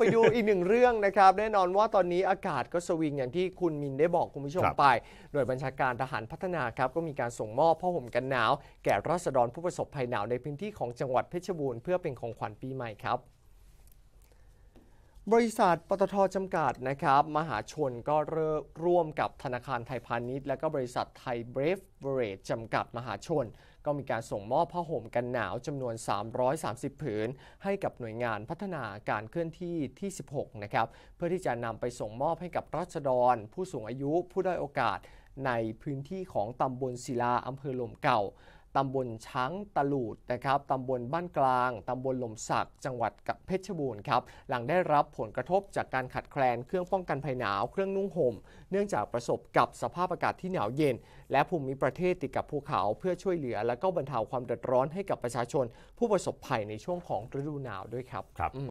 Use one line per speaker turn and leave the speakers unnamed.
ไปดูอีกหนึ่งเรื่องนะครับ แน่นอนว่าตอนนี้อากาศก็สวิงอย่างที่คุณมินได้บอกคุณผู้ชมไป โดยบัญชาการทหารพัฒนาครับ ก็มีการส่งมอบผ้าห่มกันหนาว แก่ราษฎรผู้ประสบภัยหนาวในพื้นที่ของจังหวัดเพชรบูรณ์เพื่อเป็นของขวัญปีใหม่ครับ บริษัทปตทจำกัดนะครับมหาชนก็เริ่มร่วมกับธนาคารไทยพาณิชย์และก็บริษัทไทยเบรฟเวอร์เรจจำกัดมหาชนก็มีการส่งมอบผ้าห่มกันหนาว จำนวน 330 ผืน ให้กับหน่วยงานพัฒนาการเคลื่อนที่ที่ 16 นะครับเพื่อที่จะนำไปส่งมอบให้กับรัชดร ผู้สูงอายุผู้ได้โอกาสในพื้นที่ของตำบลศิลาอำเภอหล่มเก่าตำบลช้างตะลูดนะครับตำบลบ้านกลาง ตำบลหล่มศักจังหวัดกับเพชรบูรณ์ครับหลังได้รับผลกระทบจากการขัดแคลน เครื่องป้องกันภัยหนาว เครื่องนุ่งห่ม เนื่องจากประสบกับสภาพอากาศที่หนาวเย็น และภูมิประเทศติดกับภูเขาเพื่อช่วยเหลือ และก็บรรเทาความเดือดร้อนให้กับประชาชน ผู้ประสบภัยในช่วงของฤดูหนาวด้วยครับครับ